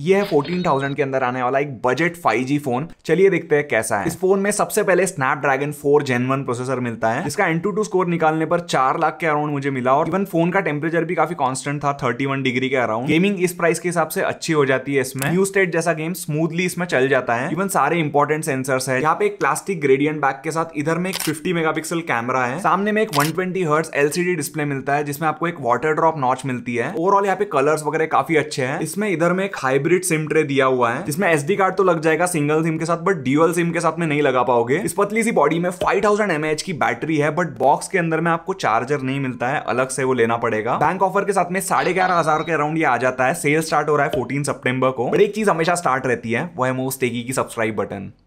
ये है थाउजेंड के अंदर आने वाला एक बजट 5G फोन चलिए देखते हैं कैसा है इस फोन में सबसे पहले dragon four gen one processor मिलता है इसका एन टू स्कोर निकालने पर चार लाख के अराउंड मुझे मिला और इवन फोन का टेम्परेचर भी काफी कांस्टेंट था 31 डिग्री के अराउंड गेमिंग इस प्राइस के हिसाब से अच्छी हो जाती है इसमें न्यू स्टेट जैसा गेम स्मूथली इसमें चल जाता है इवन सारे इंपॉर्टेंट सेंसर है यहाँ पे एक प्लास्टिक ग्रेडियंट बैक के साथ इधर में एक फिफ्टी मेगा कैमरा है सामने में एक वन ट्वेंटी एलसीडी डिस्प्ले मिलता है जिसमें आपको एक वाटर ड्रॉप नॉच मिलती है ओवरऑल यहाँ पे कलर्स वगैरह काफी अच्छे हैं इसमें इधर में एक हाई हाइब्रिड सिम ट्रे दिया हुआ है जिसमें एस कार्ड तो लग जाएगा सिंगल सिम के साथ बट ड्यूअल सिम के साथ में नहीं लगा पाओगे इस पतली सी बॉडी में फाइव थाउजेंड की बैटरी है बट बॉक्स के अंदर में आपको चार्जर नहीं मिलता है अलग से वो लेना पड़ेगा बैंक ऑफर के साथ में साढ़े ग्यारह हजार के अराउंड ये आ जाता है सेल स्टार्ट हो रहा है फोर्टीन सेप्टेम्बर को बट एक चीज हमेशा स्टार्ट रहती है वो है मोस्टेगी की सब्सक्राइब बटन